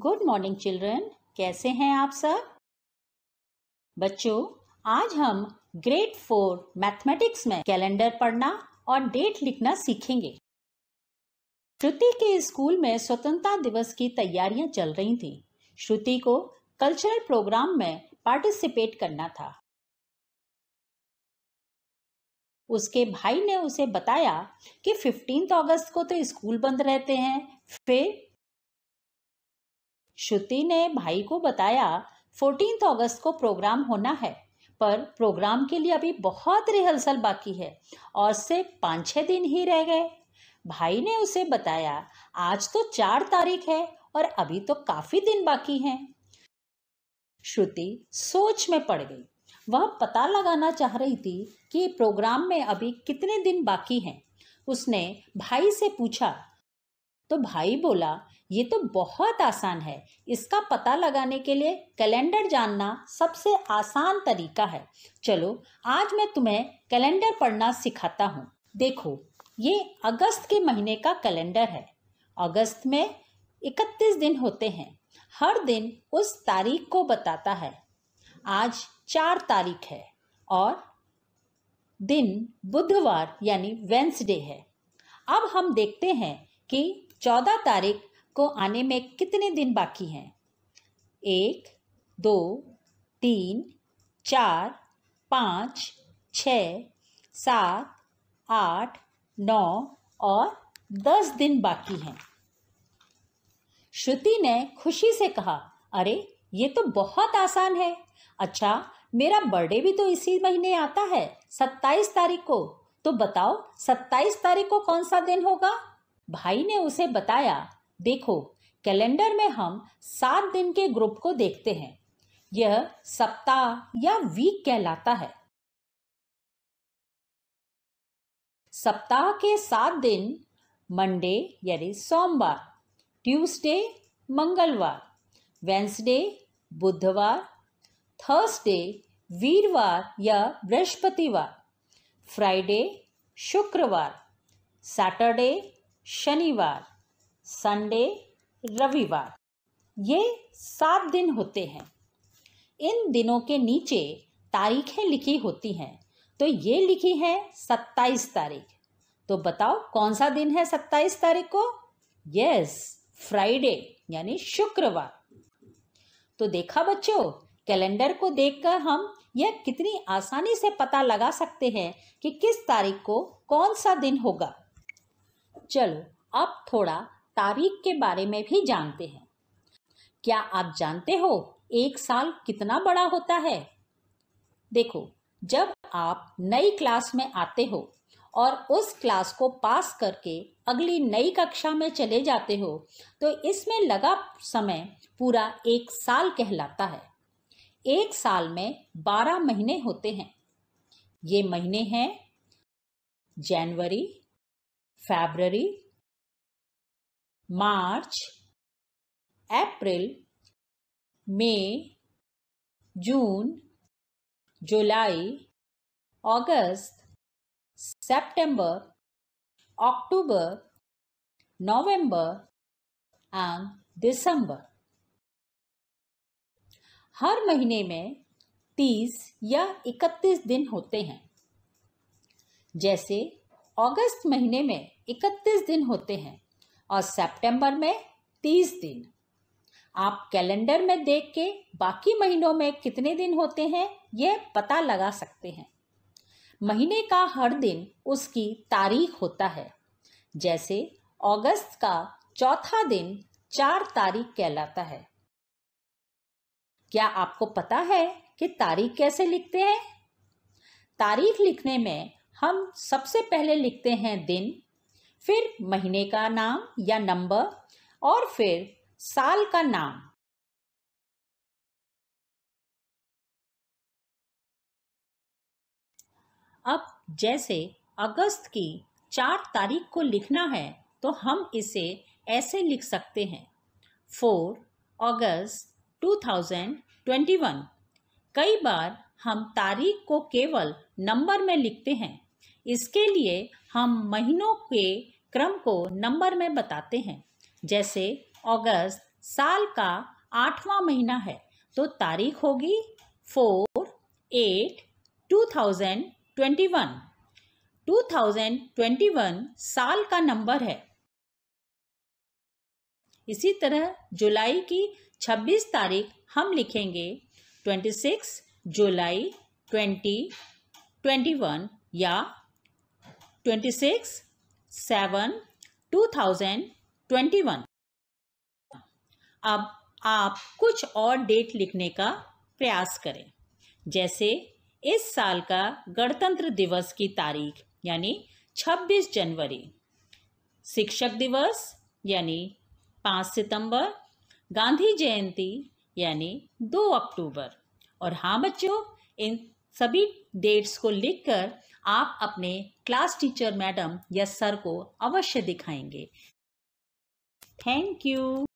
good morning children कैसे हैं आप सब बच्चों आज हम ग्रेड फोर मैथमेटिक्स में कैलेंडर पढ़ना और डेट लिखना सीखेंगे श्रुति के स्कूल में स्वतंत्रता दिवस की तैयारियां चल रही थी श्रुति को कल्चरल प्रोग्राम में पार्टिसिपेट करना था उसके भाई ने उसे बताया कि 15 अगस्त को तो स्कूल बंद रहते हैं फिर श्रुति ने भाई को बताया फोर्टीन अगस्त को प्रोग्राम होना है पर प्रोग्राम के लिए अभी बहुत रिहर्सल बाकी है और सिर्फ पाँच छः दिन ही रह गए भाई ने उसे बताया आज तो चार तारीख है और अभी तो काफ़ी दिन बाकी हैं श्रुति सोच में पड़ गई वह पता लगाना चाह रही थी कि प्रोग्राम में अभी कितने दिन बाकी हैं उसने भाई से पूछा तो भाई बोला ये तो बहुत आसान है इसका पता लगाने के लिए कैलेंडर जानना सबसे आसान तरीका है चलो आज मैं तुम्हें कैलेंडर पढ़ना सिखाता हूँ देखो ये अगस्त के महीने का कैलेंडर है अगस्त में इकतीस दिन होते हैं हर दिन उस तारीख को बताता है आज चार तारीख है और दिन बुधवार यानी वेंसडे है अब हम देखते हैं कि चौदह तारीख को आने में कितने दिन बाकी हैं एक दो तीन चार पाँच छ सात आठ नौ और दस दिन बाकी हैं श्रुति ने खुशी से कहा अरे ये तो बहुत आसान है अच्छा मेरा बर्थडे भी तो इसी महीने आता है सत्ताईस तारीख को तो बताओ सत्ताईस तारीख को कौन सा दिन होगा भाई ने उसे बताया देखो कैलेंडर में हम सात दिन के ग्रुप को देखते हैं यह सप्ताह या वीक कहलाता है सप्ताह के सात दिन मंडे यानी सोमवार ट्यूसडे मंगलवार वेंसडे बुधवार थर्सडे वीरवार या बृहस्पतिवार फ्राइडे शुक्रवार सैटरडे शनिवार संडे रविवार ये सात दिन होते हैं इन दिनों के नीचे तारीखें लिखी होती हैं तो ये लिखी है सत्ताईस तारीख तो बताओ कौन सा दिन है सत्ताईस तारीख को यस फ्राइडे यानी शुक्रवार तो देखा बच्चों कैलेंडर को देखकर हम यह कितनी आसानी से पता लगा सकते हैं कि किस तारीख को कौन सा दिन होगा चलो अब थोड़ा तारीख के बारे में भी जानते हैं क्या आप जानते हो एक साल कितना बड़ा होता है देखो जब आप नई क्लास में आते हो और उस क्लास को पास करके अगली नई कक्षा में चले जाते हो तो इसमें लगा समय पूरा एक साल कहलाता है एक साल में बारह महीने होते हैं ये महीने हैं जनवरी फेबररी मार्च अप्रैल मई जून जुलाई अगस्त सेप्टेम्बर अक्टूबर नवंबर एंड दिसंबर हर महीने में तीस या इकतीस दिन होते हैं जैसे अगस्त महीने में 31 दिन होते हैं और सितंबर में 30 दिन आप कैलेंडर में देख के बाकी महीनों में कितने दिन होते हैं यह पता लगा सकते हैं महीने का हर दिन उसकी तारीख होता है जैसे अगस्त का चौथा दिन चार तारीख कहलाता है क्या आपको पता है कि तारीख कैसे लिखते हैं तारीख लिखने में हम सबसे पहले लिखते हैं दिन फिर महीने का नाम या नंबर और फिर साल का नाम अब जैसे अगस्त की चार तारीख को लिखना है तो हम इसे ऐसे लिख सकते हैं four August two thousand twenty one कई बार हम तारीख को केवल नंबर में लिखते हैं इसके लिए हम महीनों के क्रम को नंबर में बताते हैं जैसे अगस्त साल का आठवां महीना है तो तारीख होगी four eight two thousand twenty one two thousand twenty one साल का नंबर है इसी तरह जुलाई की छब्बीस तारीख हम लिखेंगे twenty six July twenty twenty one या twenty six seven two thousand twenty one अब आप कुछ और डेट लिखने का प्रयास करें जैसे इस साल का गणतंत्र दिवस की तारीख यानी 26 जनवरी शिक्षक दिवस यानी 5 सितंबर गांधी जयंती यानी 2 अक्टूबर और हाँ बच्चों इन सभी डेट्स को लिखकर आप अपने क्लास टीचर मैडम या सर को अवश्य दिखाएंगे थैंक यू